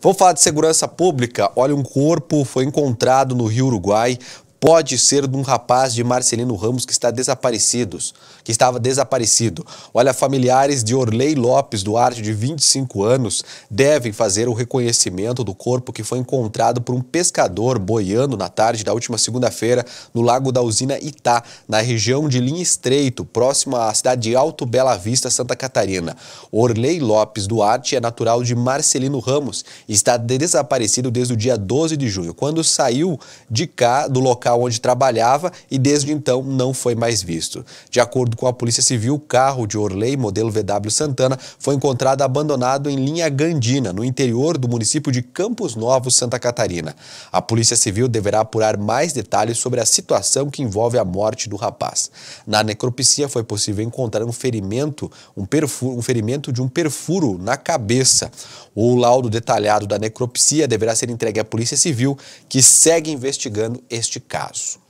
Vamos falar de segurança pública. Olha, um corpo foi encontrado no Rio Uruguai pode ser de um rapaz de Marcelino Ramos que está desaparecido, que estava desaparecido. Olha, familiares de Orley Lopes Duarte, de 25 anos, devem fazer o reconhecimento do corpo que foi encontrado por um pescador boiando na tarde da última segunda-feira no lago da usina Itá, na região de Linha Estreito, próximo à cidade de Alto Bela Vista, Santa Catarina. Orley Lopes Duarte é natural de Marcelino Ramos e está desaparecido desde o dia 12 de junho, quando saiu de cá do local local onde trabalhava e desde então não foi mais visto. De acordo com a Polícia Civil, o carro de Orley, modelo VW Santana, foi encontrado abandonado em linha Gandina, no interior do município de Campos Novos, Santa Catarina. A Polícia Civil deverá apurar mais detalhes sobre a situação que envolve a morte do rapaz. Na necropsia foi possível encontrar um ferimento, um, um ferimento de um perfuro na cabeça. O laudo detalhado da necropsia deverá ser entregue à Polícia Civil, que segue investigando este caso.